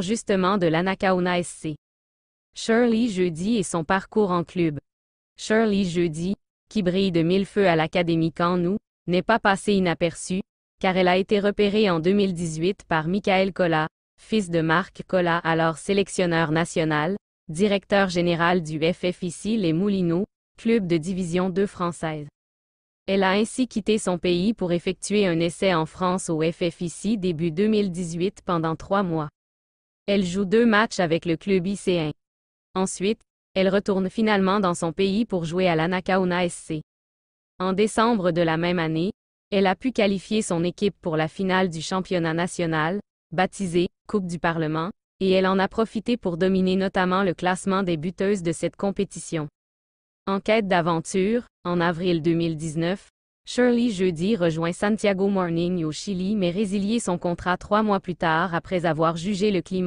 justement de l'Anacauna SC. Shirley Jeudi et son parcours en club. Shirley Jeudi, qui brille de mille feux à l'Académie Canou, n'est pas passée inaperçue, car elle a été repérée en 2018 par Michael Collat, fils de Marc Collat alors sélectionneur national, directeur général du FFIC Les Moulineaux, club de division 2 française. Elle a ainsi quitté son pays pour effectuer un essai en France au FFIC début 2018 pendant trois mois. Elle joue deux matchs avec le club IC1. Ensuite, elle retourne finalement dans son pays pour jouer à l'Anacauna SC. En décembre de la même année, elle a pu qualifier son équipe pour la finale du championnat national, baptisée Coupe du Parlement, et elle en a profité pour dominer notamment le classement des buteuses de cette compétition. En quête d'aventure, en avril 2019, Shirley Jeudi rejoint Santiago Morning au Chili mais résilie son contrat trois mois plus tard après avoir jugé le climat